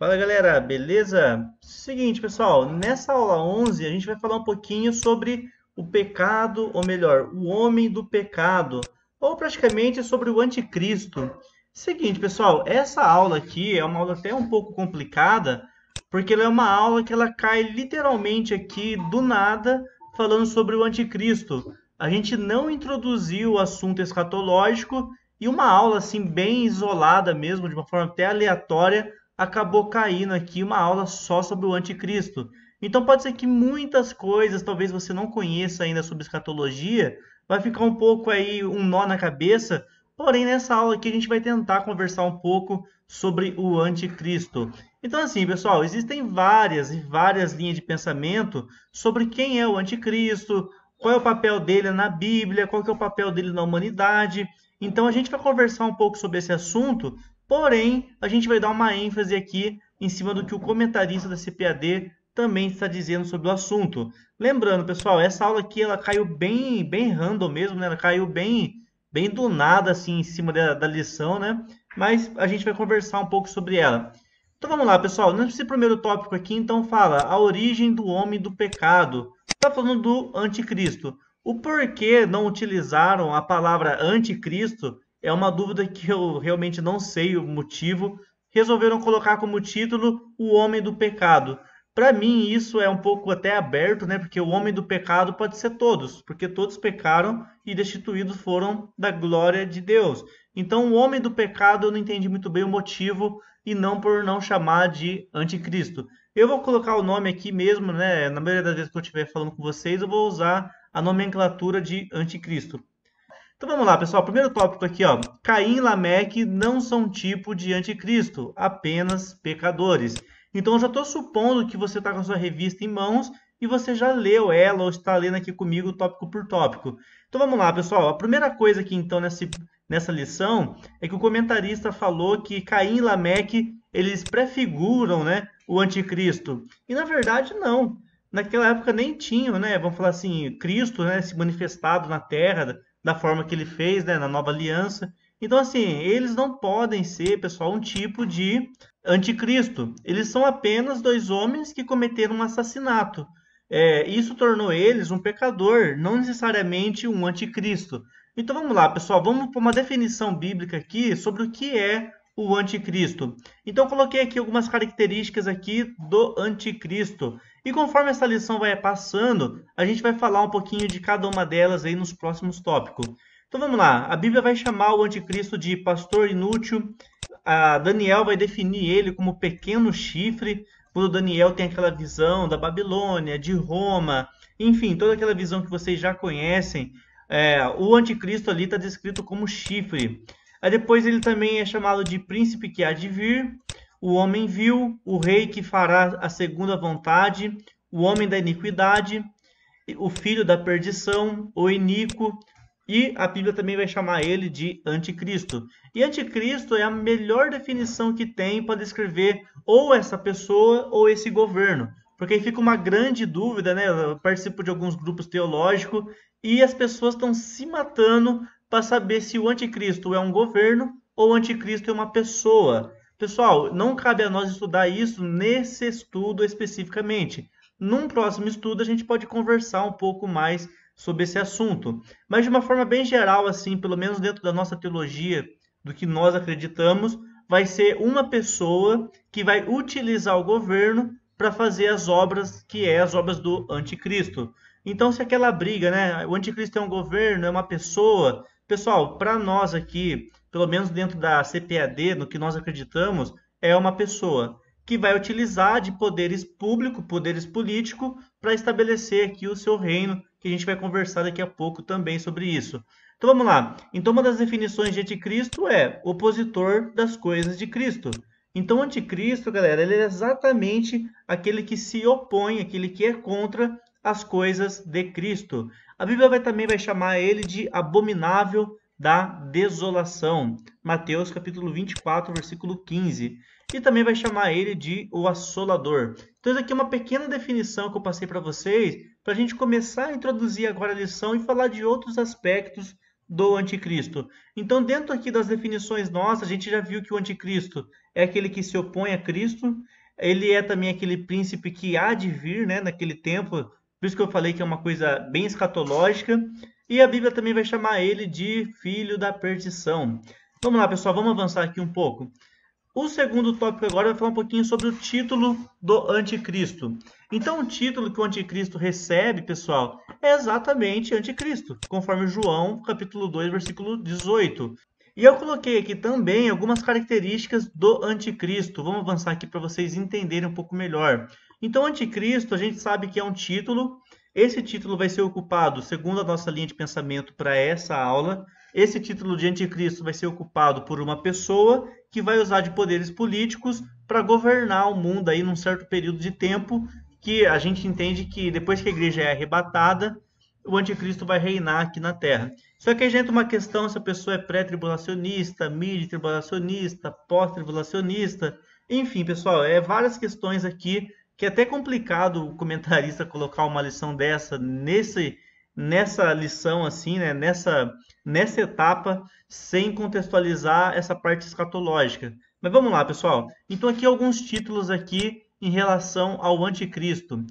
Fala galera, beleza? Seguinte, pessoal, nessa aula 11 a gente vai falar um pouquinho sobre o pecado, ou melhor, o homem do pecado, ou praticamente sobre o anticristo. Seguinte, pessoal, essa aula aqui é uma aula até um pouco complicada, porque ela é uma aula que ela cai literalmente aqui do nada falando sobre o anticristo. A gente não introduziu o assunto escatológico e uma aula assim bem isolada mesmo, de uma forma até aleatória, acabou caindo aqui uma aula só sobre o anticristo. Então pode ser que muitas coisas, talvez você não conheça ainda sobre escatologia, vai ficar um pouco aí um nó na cabeça, porém nessa aula aqui a gente vai tentar conversar um pouco sobre o anticristo. Então assim, pessoal, existem várias e várias linhas de pensamento sobre quem é o anticristo, qual é o papel dele na Bíblia, qual é o papel dele na humanidade. Então a gente vai conversar um pouco sobre esse assunto Porém, a gente vai dar uma ênfase aqui em cima do que o comentarista da CPAD também está dizendo sobre o assunto. Lembrando, pessoal, essa aula aqui ela caiu bem, bem random mesmo, né? Ela caiu bem, bem do nada assim em cima da, da lição, né? Mas a gente vai conversar um pouco sobre ela. Então vamos lá, pessoal. Nesse primeiro tópico aqui, então fala a origem do homem do pecado. Está falando do anticristo. O porquê não utilizaram a palavra anticristo é uma dúvida que eu realmente não sei o motivo. Resolveram colocar como título O Homem do Pecado. Para mim, isso é um pouco até aberto, né? Porque o homem do pecado pode ser todos, porque todos pecaram e destituídos foram da glória de Deus. Então, o homem do pecado eu não entendi muito bem o motivo e não por não chamar de anticristo. Eu vou colocar o nome aqui mesmo, né? Na maioria das vezes que eu estiver falando com vocês, eu vou usar a nomenclatura de anticristo. Então vamos lá, pessoal. Primeiro tópico aqui, ó. Caim e Lameque não são tipo de anticristo, apenas pecadores. Então eu já estou supondo que você está com a sua revista em mãos e você já leu ela ou está lendo aqui comigo tópico por tópico. Então vamos lá, pessoal. A primeira coisa aqui, então, nessa, nessa lição é que o comentarista falou que Caim e Lameque eles prefiguram né, o anticristo. E na verdade, não. Naquela época nem tinham, né? Vamos falar assim, Cristo né, se manifestado na terra da forma que ele fez, né, na nova aliança. Então, assim, eles não podem ser, pessoal, um tipo de anticristo. Eles são apenas dois homens que cometeram um assassinato. É, isso tornou eles um pecador, não necessariamente um anticristo. Então vamos lá, pessoal, vamos para uma definição bíblica aqui sobre o que é o anticristo. Então coloquei aqui algumas características aqui do anticristo. E conforme essa lição vai passando, a gente vai falar um pouquinho de cada uma delas aí nos próximos tópicos. Então vamos lá, a Bíblia vai chamar o anticristo de pastor inútil, a Daniel vai definir ele como pequeno chifre, quando Daniel tem aquela visão da Babilônia, de Roma, enfim, toda aquela visão que vocês já conhecem, é, o anticristo ali está descrito como chifre. Aí depois ele também é chamado de príncipe que há de vir, o homem vil, o rei que fará a segunda vontade, o homem da iniquidade, o filho da perdição, o iníquo, e a Bíblia também vai chamar ele de anticristo. E anticristo é a melhor definição que tem para descrever ou essa pessoa ou esse governo. Porque aí fica uma grande dúvida, né? Eu participo de alguns grupos teológicos e as pessoas estão se matando para saber se o anticristo é um governo ou o anticristo é uma pessoa. Pessoal, não cabe a nós estudar isso nesse estudo especificamente. Num próximo estudo a gente pode conversar um pouco mais sobre esse assunto, mas de uma forma bem geral assim, pelo menos dentro da nossa teologia, do que nós acreditamos, vai ser uma pessoa que vai utilizar o governo para fazer as obras que é as obras do anticristo. Então, se aquela briga, né? O anticristo é um governo, é uma pessoa. Pessoal, para nós aqui, pelo menos dentro da CPAD, no que nós acreditamos, é uma pessoa que vai utilizar de poderes público, poderes político, para estabelecer aqui o seu reino, que a gente vai conversar daqui a pouco também sobre isso. Então vamos lá. Então uma das definições de anticristo é opositor das coisas de Cristo. Então o anticristo, galera, ele é exatamente aquele que se opõe, aquele que é contra as coisas de Cristo. A Bíblia vai, também vai chamar ele de abominável, da desolação. Mateus capítulo 24, versículo 15. E também vai chamar ele de o assolador. Então, isso aqui é uma pequena definição que eu passei para vocês, para a gente começar a introduzir agora a lição e falar de outros aspectos do anticristo. Então, dentro aqui das definições nossas, a gente já viu que o anticristo é aquele que se opõe a Cristo, ele é também aquele príncipe que há de vir, né, naquele tempo. Por isso que eu falei que é uma coisa bem escatológica. E a Bíblia também vai chamar ele de filho da perdição. Vamos lá, pessoal, vamos avançar aqui um pouco. O segundo tópico agora vai falar um pouquinho sobre o título do anticristo. Então, o título que o anticristo recebe, pessoal, é exatamente anticristo, conforme João, capítulo 2, versículo 18. E eu coloquei aqui também algumas características do anticristo. Vamos avançar aqui para vocês entenderem um pouco melhor. Então, anticristo, a gente sabe que é um título esse título vai ser ocupado, segundo a nossa linha de pensamento para essa aula, esse título de anticristo vai ser ocupado por uma pessoa que vai usar de poderes políticos para governar o mundo aí num certo período de tempo que a gente entende que depois que a igreja é arrebatada, o anticristo vai reinar aqui na terra. Só que aí já entra uma questão se a pessoa é pré-tribulacionista, mid-tribulacionista, pós-tribulacionista, enfim, pessoal, é várias questões aqui que é até complicado o comentarista colocar uma lição dessa nesse nessa lição assim, né, nessa nessa etapa sem contextualizar essa parte escatológica. Mas vamos lá, pessoal. Então aqui alguns títulos aqui em relação ao anticristo.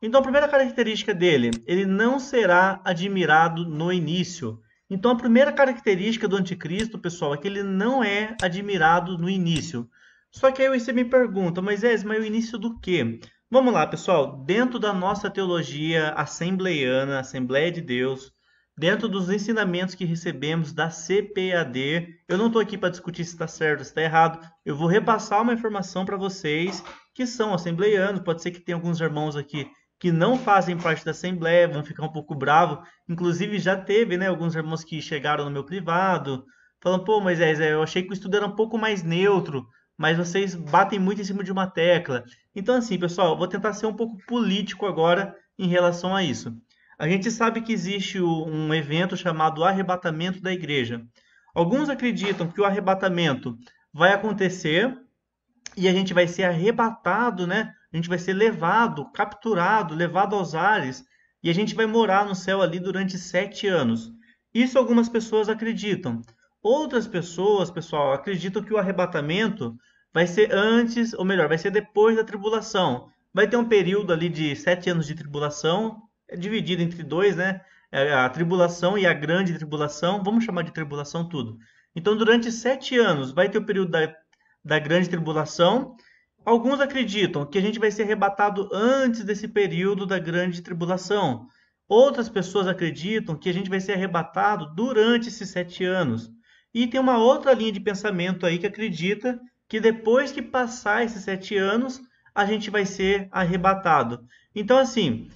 Então a primeira característica dele, ele não será admirado no início. Então a primeira característica do anticristo, pessoal, é que ele não é admirado no início. Só que aí você me pergunta, Moisés, mas é o início do quê? Vamos lá, pessoal. Dentro da nossa teologia assembleiana, Assembleia de Deus, dentro dos ensinamentos que recebemos da CPAD, eu não estou aqui para discutir se está certo, se está errado. Eu vou repassar uma informação para vocês que são assembleianos. Pode ser que tenha alguns irmãos aqui que não fazem parte da assembleia, vão ficar um pouco bravo. Inclusive já teve, né, alguns irmãos que chegaram no meu privado falando: "Pô, Moisés, eu achei que o estudo era um pouco mais neutro." mas vocês batem muito em cima de uma tecla. Então, assim, pessoal, vou tentar ser um pouco político agora em relação a isso. A gente sabe que existe um evento chamado arrebatamento da igreja. Alguns acreditam que o arrebatamento vai acontecer e a gente vai ser arrebatado, né? A gente vai ser levado, capturado, levado aos ares e a gente vai morar no céu ali durante sete anos. Isso algumas pessoas acreditam. Outras pessoas, pessoal, acreditam que o arrebatamento vai ser antes, ou melhor, vai ser depois da tribulação. Vai ter um período ali de sete anos de tribulação, é dividido entre dois, né? É a tribulação e a grande tribulação, vamos chamar de tribulação tudo. Então, durante sete anos, vai ter o período da, da grande tribulação. Alguns acreditam que a gente vai ser arrebatado antes desse período da grande tribulação. Outras pessoas acreditam que a gente vai ser arrebatado durante esses sete anos. E tem uma outra linha de pensamento aí que acredita que depois que passar esses sete anos, a gente vai ser arrebatado. Então, assim,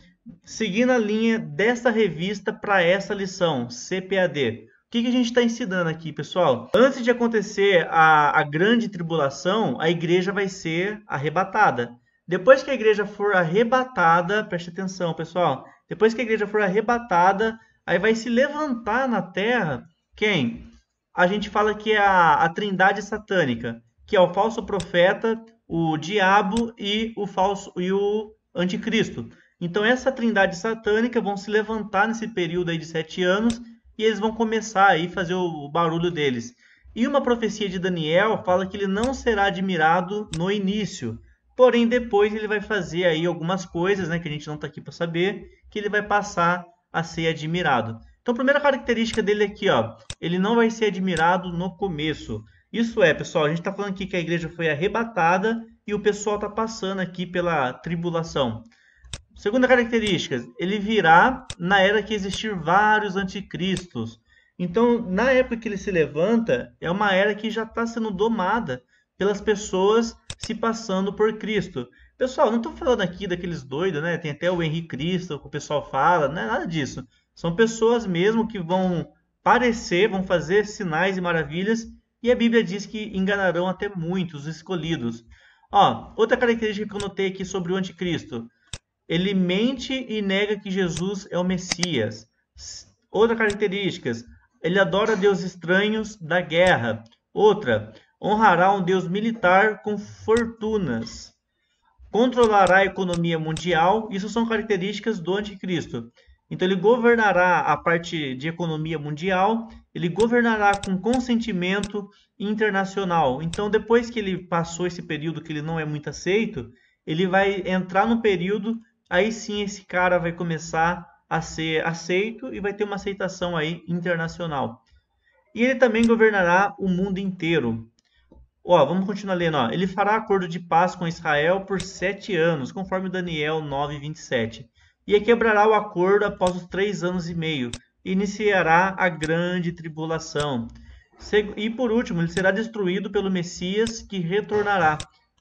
seguindo a linha dessa revista para essa lição, CPAD. O que, que a gente está ensinando aqui, pessoal? Antes de acontecer a, a grande tribulação, a igreja vai ser arrebatada. Depois que a igreja for arrebatada, preste atenção, pessoal. Depois que a igreja for arrebatada, aí vai se levantar na terra quem? A gente fala que é a, a trindade satânica que é o falso profeta, o diabo e o falso e o anticristo. Então essa trindade satânica vão se levantar nesse período aí de sete anos e eles vão começar aí fazer o barulho deles. E uma profecia de Daniel fala que ele não será admirado no início, porém depois ele vai fazer aí algumas coisas, né, que a gente não está aqui para saber, que ele vai passar a ser admirado. Então a primeira característica dele é aqui, ó, ele não vai ser admirado no começo. Isso é, pessoal, a gente está falando aqui que a igreja foi arrebatada e o pessoal está passando aqui pela tribulação. Segunda característica, ele virá na era que existir vários anticristos. Então, na época que ele se levanta, é uma era que já está sendo domada pelas pessoas se passando por Cristo. Pessoal, não estou falando aqui daqueles doidos, né? Tem até o Henri Cristo, que o pessoal fala, não é nada disso. São pessoas mesmo que vão parecer, vão fazer sinais e maravilhas e a Bíblia diz que enganarão até muitos escolhidos. Ó, outra característica que eu notei aqui sobre o anticristo. Ele mente e nega que Jesus é o Messias. Outra característica, ele adora deuses estranhos da guerra. Outra, honrará um deus militar com fortunas. Controlará a economia mundial. Isso são características do anticristo. Então ele governará a parte de economia mundial, ele governará com consentimento internacional. Então depois que ele passou esse período que ele não é muito aceito, ele vai entrar no período, aí sim esse cara vai começar a ser aceito e vai ter uma aceitação aí internacional. E ele também governará o mundo inteiro. Ó, vamos continuar lendo. Ó. Ele fará acordo de paz com Israel por sete anos, conforme Daniel 9, 27 e quebrará o acordo após os três anos e meio. iniciará a grande tribulação. E por último, ele será destruído pelo Messias que retornará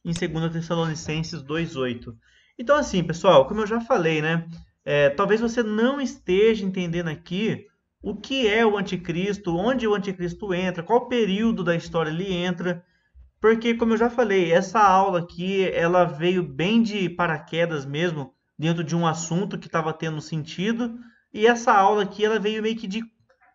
em 2 Tessalonicenses 2,8. Então, assim, pessoal, como eu já falei, né? É, talvez você não esteja entendendo aqui o que é o anticristo, onde o anticristo entra, qual período da história ele entra, porque, como eu já falei, essa aula aqui ela veio bem de paraquedas mesmo dentro de um assunto que estava tendo sentido. E essa aula aqui, ela veio meio que de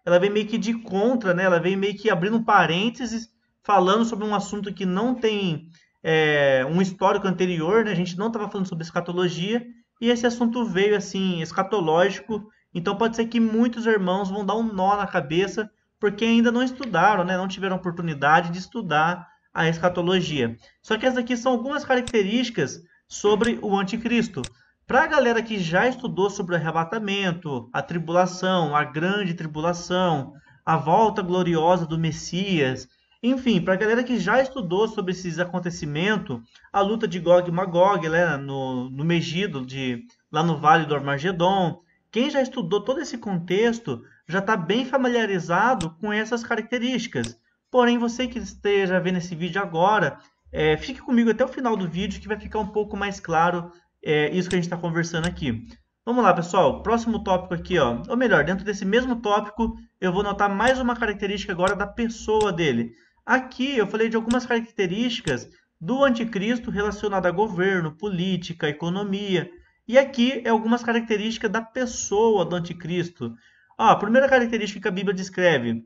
ela veio meio que de contra, né? Ela veio meio que abrindo parênteses, falando sobre um assunto que não tem é, um histórico anterior, né? A gente não estava falando sobre escatologia e esse assunto veio assim escatológico. Então pode ser que muitos irmãos vão dar um nó na cabeça porque ainda não estudaram, né? Não tiveram oportunidade de estudar a escatologia. Só que essas aqui são algumas características sobre o anticristo. Para a galera que já estudou sobre o arrebatamento, a tribulação, a grande tribulação, a volta gloriosa do Messias, enfim, para a galera que já estudou sobre esses acontecimentos, a luta de Gog e Magog, né, no, no Megido, de, lá no Vale do Armagedon, quem já estudou todo esse contexto já está bem familiarizado com essas características. Porém, você que esteja vendo esse vídeo agora, é, fique comigo até o final do vídeo que vai ficar um pouco mais claro é, isso que a gente está conversando aqui. Vamos lá, pessoal. Próximo tópico aqui, ó. Ou melhor, dentro desse mesmo tópico, eu vou notar mais uma característica agora da pessoa dele. Aqui eu falei de algumas características do anticristo relacionada a governo, política, economia. E aqui é algumas características da pessoa do anticristo. Ah, a primeira característica que a Bíblia descreve,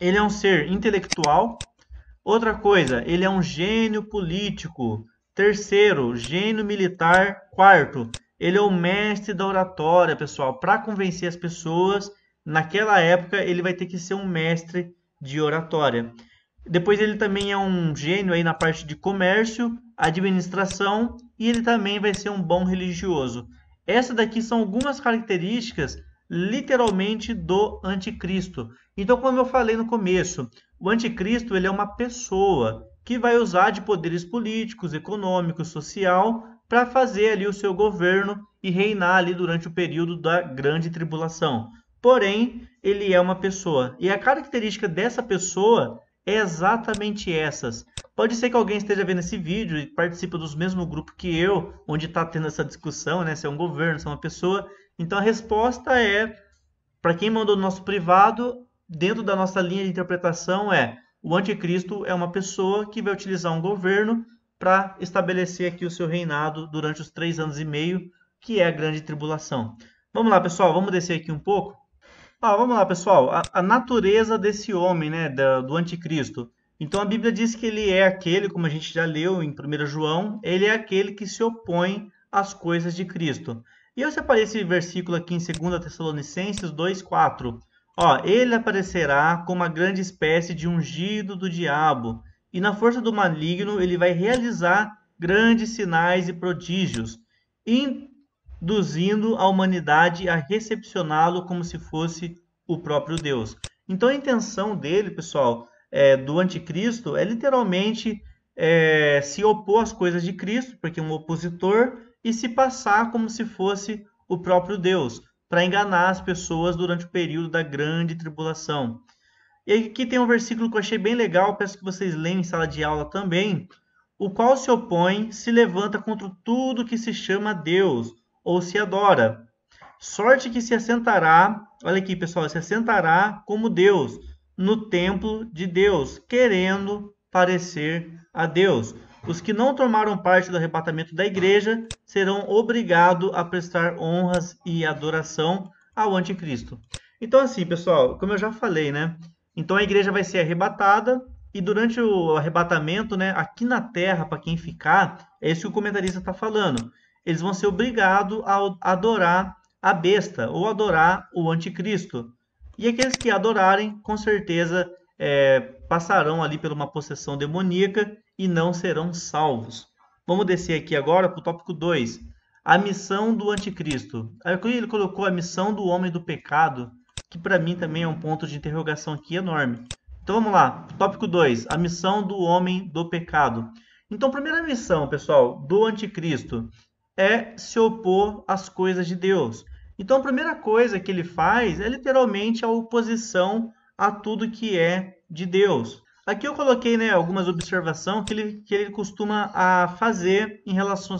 ele é um ser intelectual. Outra coisa, ele é um gênio político. Terceiro, gênio militar. Quarto, ele é o mestre da oratória, pessoal. Para convencer as pessoas, naquela época, ele vai ter que ser um mestre de oratória. Depois ele também é um gênio aí na parte de comércio, administração e ele também vai ser um bom religioso. Essas daqui são algumas características literalmente do anticristo. Então, como eu falei no começo, o anticristo ele é uma pessoa, que vai usar de poderes políticos, econômicos, social, para fazer ali o seu governo e reinar ali durante o período da grande tribulação. Porém, ele é uma pessoa. E a característica dessa pessoa é exatamente essas. Pode ser que alguém esteja vendo esse vídeo e participa dos mesmo grupo que eu, onde está tendo essa discussão, né? Se é um governo, se é uma pessoa. Então a resposta é, para quem mandou no nosso privado, dentro da nossa linha de interpretação é o anticristo é uma pessoa que vai utilizar um governo para estabelecer aqui o seu reinado durante os três anos e meio, que é a grande tribulação. Vamos lá, pessoal, vamos descer aqui um pouco. Ah, vamos lá, pessoal. A, a natureza desse homem, né, da, do anticristo. Então a Bíblia diz que ele é aquele, como a gente já leu em 1 João, ele é aquele que se opõe às coisas de Cristo. E eu separei esse versículo aqui em 2 Tessalonicenses 2,4. Ó, ele aparecerá como uma grande espécie de ungido do diabo, e na força do maligno ele vai realizar grandes sinais e prodígios, induzindo a humanidade a recepcioná-lo como se fosse o próprio Deus. Então a intenção dele, pessoal, é, do anticristo é literalmente é, se opor às coisas de Cristo, porque é um opositor, e se passar como se fosse o próprio Deus para enganar as pessoas durante o período da grande tribulação. E aqui tem um versículo que eu achei bem legal, peço que vocês leiam em sala de aula também. O qual se opõe, se levanta contra tudo que se chama Deus ou se adora. Sorte que se assentará, olha aqui pessoal, se assentará como Deus no templo de Deus, querendo parecer a Deus. Os que não tomaram parte do arrebatamento da igreja serão obrigados a prestar honras e adoração ao anticristo. Então, assim, pessoal, como eu já falei, né? Então a igreja vai ser arrebatada e durante o arrebatamento, né, aqui na terra, para quem ficar, é isso que o comentarista está falando. Eles vão ser obrigados a adorar a besta ou adorar o anticristo. E aqueles que adorarem, com certeza, é, passarão ali por uma possessão demoníaca e não serão salvos. Vamos descer aqui agora para o tópico 2. A missão do anticristo. Aqui ele colocou a missão do homem do pecado, que para mim também é um ponto de interrogação aqui enorme. Então vamos lá, tópico 2, a missão do homem do pecado. Então, primeira missão, pessoal, do anticristo é se opor às coisas de Deus. Então, a primeira coisa que ele faz é literalmente a oposição a tudo que é de Deus. Aqui eu coloquei né, algumas observações que ele, que ele costuma a fazer em relação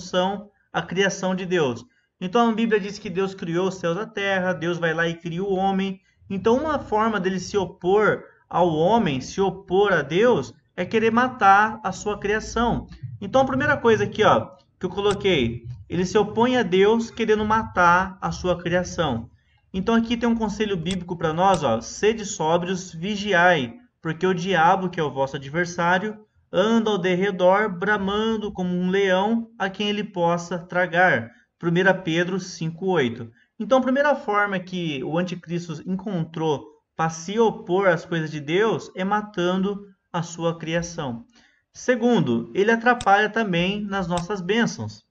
à criação de Deus. Então a Bíblia diz que Deus criou os céus e a terra, Deus vai lá e cria o homem. Então uma forma dele se opor ao homem, se opor a Deus, é querer matar a sua criação. Então a primeira coisa aqui, ó, que eu coloquei, ele se opõe a Deus querendo matar a sua criação. Então aqui tem um conselho bíblico para nós, ó, sede sóbrios, vigiai, porque o diabo, que é o vosso adversário, anda ao derredor, bramando como um leão a quem ele possa tragar. 1 Pedro 5,8. Então, a primeira forma que o anticristo encontrou para se opor às coisas de Deus é matando a sua criação. Segundo, ele atrapalha também nas nossas bênçãos.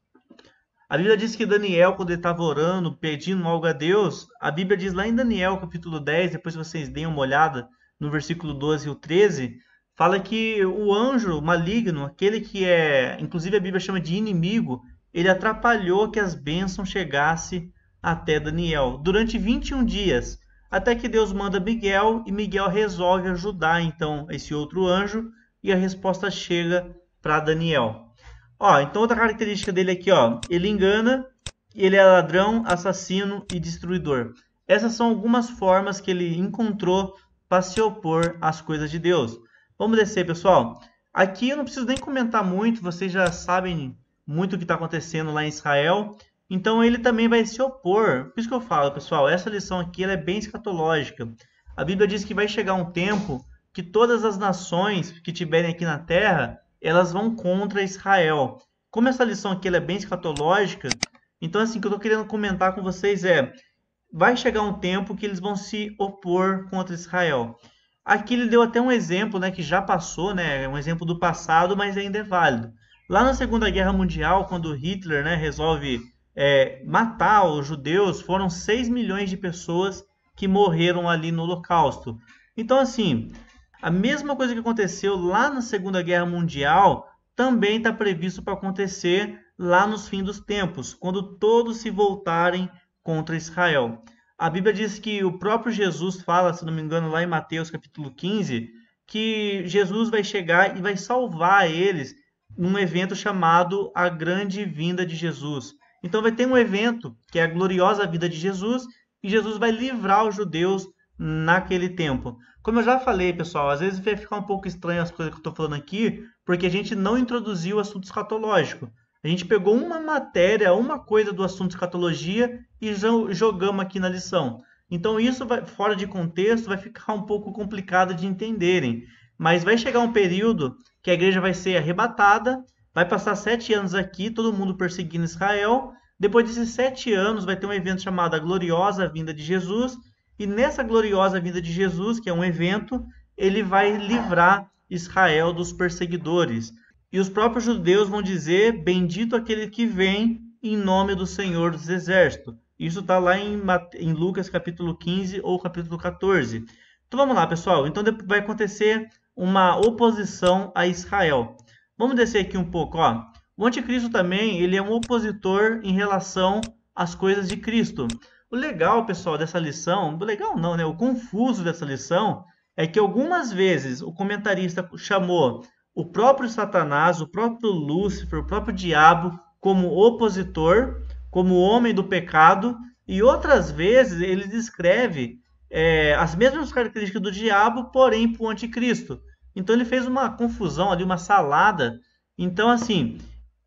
A Bíblia diz que Daniel, quando ele estava orando, pedindo algo a Deus, a Bíblia diz lá em Daniel, capítulo 10, depois vocês deem uma olhada, no versículo 12 e 13, fala que o anjo maligno, aquele que é, inclusive a Bíblia chama de inimigo, ele atrapalhou que as bênçãos chegassem até Daniel durante 21 dias, até que Deus manda Miguel e Miguel resolve ajudar então esse outro anjo e a resposta chega para Daniel. Ó, então outra característica dele aqui, ó, ele engana, ele é ladrão, assassino e destruidor. Essas são algumas formas que ele encontrou para se opor às coisas de Deus. Vamos descer, pessoal. Aqui eu não preciso nem comentar muito, vocês já sabem muito o que está acontecendo lá em Israel. Então ele também vai se opor. Por isso que eu falo, pessoal, essa lição aqui é bem escatológica. A Bíblia diz que vai chegar um tempo que todas as nações que tiverem aqui na terra, elas vão contra Israel. Como essa lição aqui é bem escatológica, então assim, o que eu estou querendo comentar com vocês é vai chegar um tempo que eles vão se opor contra Israel. Aqui ele deu até um exemplo, né, que já passou, né, um exemplo do passado, mas ainda é válido. Lá na Segunda Guerra Mundial, quando Hitler, né, resolve é, matar os judeus, foram 6 milhões de pessoas que morreram ali no Holocausto. Então, assim, a mesma coisa que aconteceu lá na Segunda Guerra Mundial também está previsto para acontecer lá nos fins dos tempos, quando todos se voltarem contra Israel. A Bíblia diz que o próprio Jesus fala, se não me engano, lá em Mateus capítulo 15, que Jesus vai chegar e vai salvar eles num evento chamado a Grande Vinda de Jesus. Então vai ter um evento que é a gloriosa vida de Jesus e Jesus vai livrar os judeus naquele tempo. Como eu já falei, pessoal, às vezes vai ficar um pouco estranho as coisas que eu estou falando aqui, porque a gente não introduziu o assunto escatológico. A gente pegou uma matéria, uma coisa do assunto escatologia e jogamos aqui na lição. Então isso vai, fora de contexto vai ficar um pouco complicado de entenderem. Mas vai chegar um período que a igreja vai ser arrebatada, vai passar sete anos aqui, todo mundo perseguindo Israel. Depois desses sete anos vai ter um evento chamado a Gloriosa Vinda de Jesus. E nessa gloriosa vinda de Jesus, que é um evento, ele vai livrar Israel dos perseguidores. E os próprios judeus vão dizer: Bendito aquele que vem em nome do Senhor dos Exércitos. Isso está lá em, em, Lucas capítulo 15 ou capítulo 14. Então vamos lá, pessoal. Então vai acontecer uma oposição a Israel. Vamos descer aqui um pouco. Ó. O anticristo também ele é um opositor em relação às coisas de Cristo. O legal, pessoal, dessa lição, legal não, né? O confuso dessa lição é que algumas vezes o comentarista chamou o próprio Satanás, o próprio Lúcifer, o próprio diabo como opositor, como homem do pecado, e outras vezes ele descreve é, as mesmas características do diabo, porém para o anticristo. Então ele fez uma confusão ali, uma salada. Então, assim,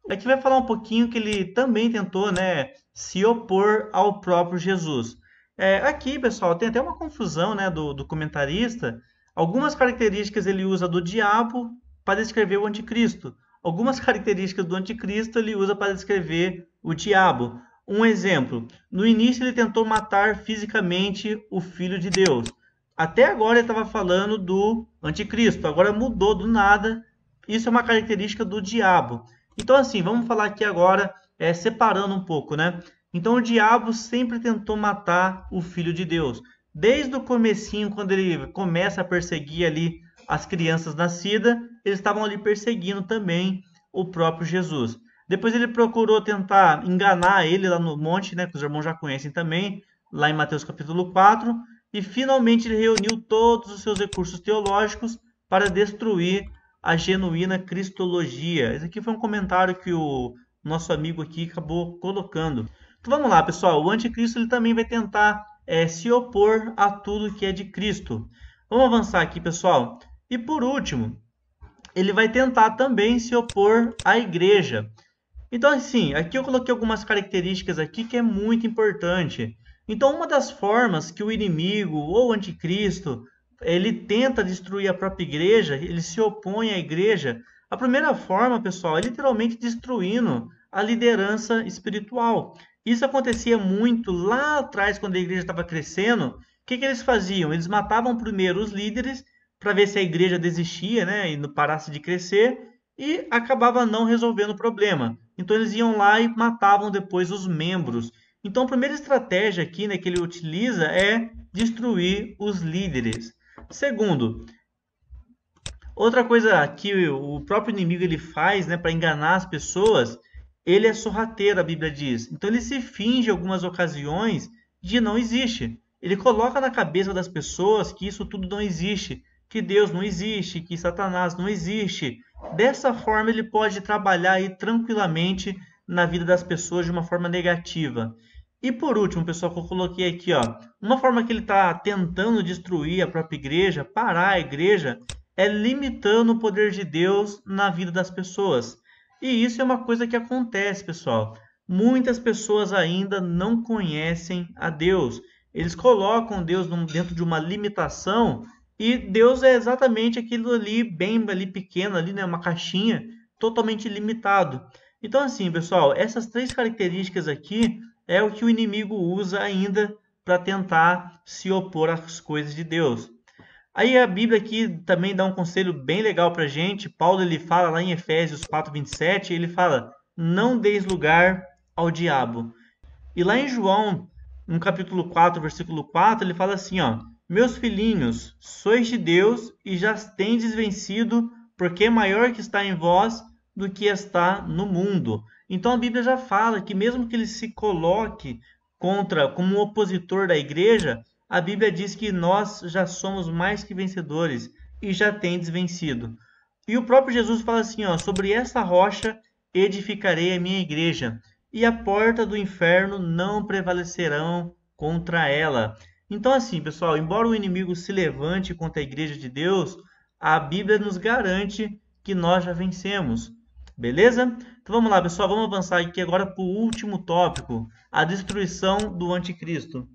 aqui vai falar um pouquinho que ele também tentou né, se opor ao próprio Jesus. É, aqui, pessoal, tem até uma confusão né, do, do, comentarista. Algumas características ele usa do diabo, para descrever o anticristo. Algumas características do anticristo ele usa para descrever o diabo. Um exemplo: no início ele tentou matar fisicamente o filho de Deus. Até agora ele estava falando do anticristo, agora mudou do nada. Isso é uma característica do diabo. Então, assim, vamos falar aqui agora, é, separando um pouco, né? Então, o diabo sempre tentou matar o filho de Deus. Desde o comecinho, quando ele começa a perseguir ali as crianças nascidas, eles estavam ali perseguindo também o próprio Jesus. Depois ele procurou tentar enganar ele lá no monte, né, que os irmãos já conhecem também, lá em Mateus capítulo 4, e finalmente ele reuniu todos os seus recursos teológicos para destruir a genuína cristologia. Esse aqui foi um comentário que o nosso amigo aqui acabou colocando. Então vamos lá, pessoal. O anticristo ele também vai tentar é, se opor a tudo que é de Cristo. Vamos avançar aqui, pessoal. E por último, ele vai tentar também se opor à igreja. Então, assim, aqui eu coloquei algumas características aqui que é muito importante. Então, uma das formas que o inimigo ou o anticristo ele tenta destruir a própria igreja, ele se opõe à igreja. A primeira forma, pessoal, é literalmente destruindo a liderança espiritual. Isso acontecia muito lá atrás, quando a igreja estava crescendo. O que, que eles faziam? Eles matavam primeiro os líderes para ver se a igreja desistia né, e parasse de crescer e acabava não resolvendo o problema. Então eles iam lá e matavam depois os membros. Então a primeira estratégia aqui né, que ele utiliza é destruir os líderes. Segundo, outra coisa que o próprio inimigo ele faz né, para enganar as pessoas, ele é sorrateiro, a Bíblia diz. Então ele se finge em algumas ocasiões de não existe. Ele coloca na cabeça das pessoas que isso tudo não existe que Deus não existe, que Satanás não existe. Dessa forma, ele pode trabalhar aí tranquilamente na vida das pessoas de uma forma negativa. E por último, pessoal, que eu coloquei aqui, ó, uma forma que ele está tentando destruir a própria igreja, parar a igreja, é limitando o poder de Deus na vida das pessoas. E isso é uma coisa que acontece, pessoal. Muitas pessoas ainda não conhecem a Deus. Eles colocam Deus dentro de uma limitação e Deus é exatamente aquilo ali, bem ali pequeno, ali, né, uma caixinha, totalmente limitado. Então, assim, pessoal, essas três características aqui é o que o inimigo usa ainda para tentar se opor às coisas de Deus. Aí a Bíblia aqui também dá um conselho bem legal para gente. Paulo ele fala lá em Efésios 4:27, ele fala: não deis lugar ao diabo. E lá em João, no capítulo 4, versículo 4, ele fala assim, ó: meus filhinhos, sois de Deus e já tendes vencido, porque é maior que está em vós do que está no mundo. Então a Bíblia já fala que mesmo que ele se coloque contra como um opositor da igreja, a Bíblia diz que nós já somos mais que vencedores e já tendes vencido. E o próprio Jesus fala assim, ó, sobre essa rocha edificarei a minha igreja, e a porta do inferno não prevalecerão contra ela. Então, assim, pessoal, embora o inimigo se levante contra a igreja de Deus, a Bíblia nos garante que nós já vencemos. Beleza? Então vamos lá, pessoal, vamos avançar aqui agora para o último tópico, a destruição do anticristo.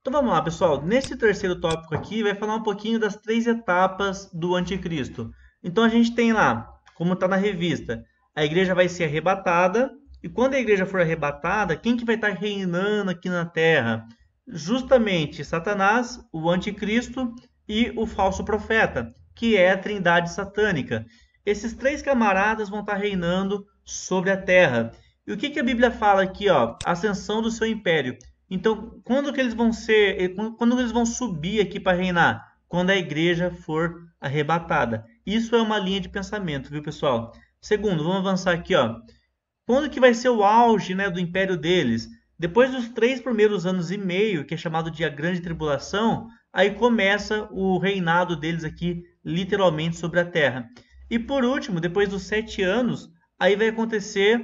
Então vamos lá, pessoal, nesse terceiro tópico aqui vai falar um pouquinho das três etapas do anticristo. Então a gente tem lá, como está na revista, a igreja vai ser arrebatada, e quando a igreja for arrebatada, quem que vai estar tá reinando aqui na terra? justamente Satanás, o anticristo e o falso profeta, que é a trindade satânica. Esses três camaradas vão estar reinando sobre a terra. E o que, que a Bíblia fala aqui, ó? Ascensão do seu império. Então, quando que eles vão ser, eh, quando eles vão subir aqui para reinar? Quando a igreja for arrebatada. Isso é uma linha de pensamento, viu, pessoal? Segundo, vamos avançar aqui, ó. Quando que vai ser o auge, né, do império deles? Depois dos três primeiros anos e meio, que é chamado de a Grande Tribulação, aí começa o reinado deles aqui, literalmente, sobre a Terra. E por último, depois dos sete anos, aí vai acontecer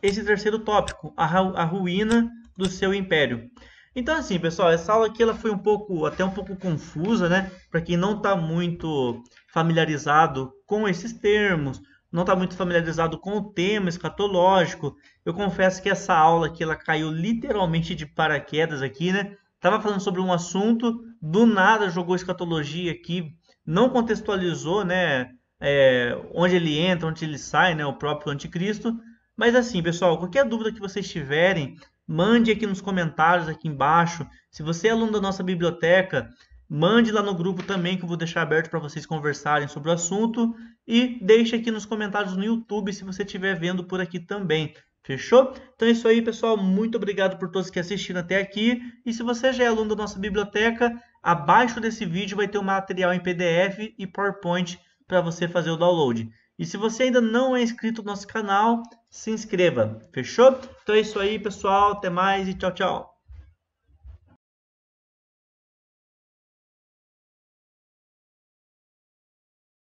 esse terceiro tópico, a, a ruína do seu império. Então, assim, pessoal, essa aula aqui ela foi um pouco, até um pouco confusa, né? Para quem não está muito familiarizado com esses termos, não está muito familiarizado com o tema escatológico. Eu confesso que essa aula aqui ela caiu literalmente de paraquedas aqui, né? Tava falando sobre um assunto, do nada jogou escatologia aqui, não contextualizou, né? É, onde ele entra, onde ele sai, né? O próprio anticristo. Mas assim, pessoal, qualquer dúvida que vocês tiverem, mande aqui nos comentários aqui embaixo. Se você é aluno da nossa biblioteca, Mande lá no grupo também que eu vou deixar aberto para vocês conversarem sobre o assunto e deixe aqui nos comentários no YouTube se você estiver vendo por aqui também. Fechou? Então é isso aí, pessoal. Muito obrigado por todos que assistiram até aqui. E se você já é aluno da nossa biblioteca, abaixo desse vídeo vai ter o um material em PDF e PowerPoint para você fazer o download. E se você ainda não é inscrito no nosso canal, se inscreva. Fechou? Então é isso aí, pessoal. Até mais e tchau, tchau.